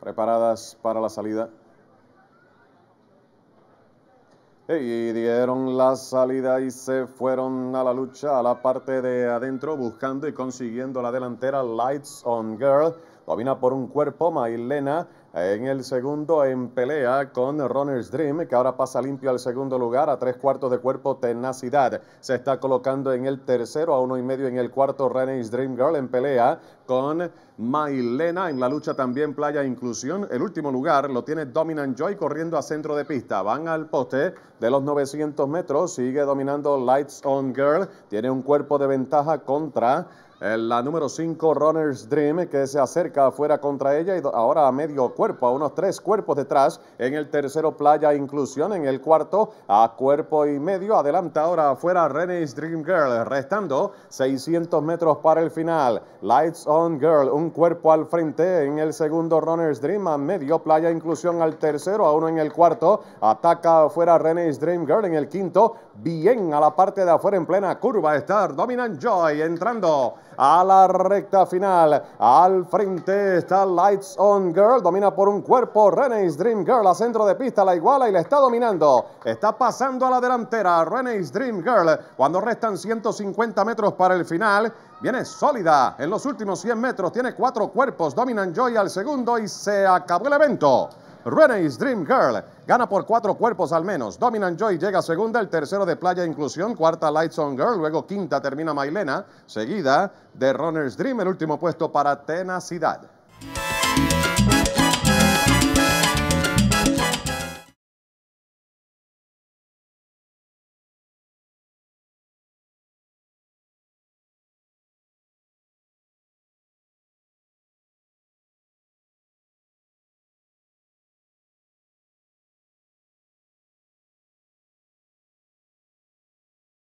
preparadas para la salida. Y dieron la salida y se fueron a la lucha a la parte de adentro buscando y consiguiendo la delantera Lights on Girl. Domina por un cuerpo Mailena en el segundo en pelea con Runner's Dream, que ahora pasa limpio al segundo lugar a tres cuartos de cuerpo Tenacidad. Se está colocando en el tercero, a uno y medio en el cuarto Runner's Dream Girl en pelea con Mailena. En la lucha también Playa Inclusión. El último lugar lo tiene Dominant Joy corriendo a centro de pista. Van al poste de los 900 metros. Sigue dominando Lights on Girl. Tiene un cuerpo de ventaja contra eh, la número 5, Runner's Dream, que se acerca afuera contra ella y ahora a medio cuerpo, a unos tres cuerpos detrás. En el tercero, Playa Inclusión. En el cuarto, a cuerpo y medio. Adelanta ahora afuera Rene's Dream Girl, restando 600 metros para el final. Lights on Girl, un cuerpo al frente. En el segundo, Runner's Dream a medio. Playa Inclusión al tercero, a uno en el cuarto. Ataca afuera Rene's Dream Girl. En el quinto, bien a la parte de afuera en plena curva. Está Dominant Joy entrando a la recta final. Al frente está Lights On Girl. Domina por un cuerpo. Renee's Dream Girl a centro de pista. La iguala y la está dominando. Está pasando a la delantera Renee's Dream Girl. Cuando restan 150 metros para el final, viene sólida en los últimos 100 metros. Tiene cuatro cuerpos. Dominant Joy al segundo y se acabó el evento. Renee's Dream Girl gana por cuatro cuerpos al menos. Dominant Joy llega segunda, el tercero de Playa Inclusión, cuarta Lights on Girl, luego quinta termina Mailena, seguida de Runner's Dream, el último puesto para Tenacidad.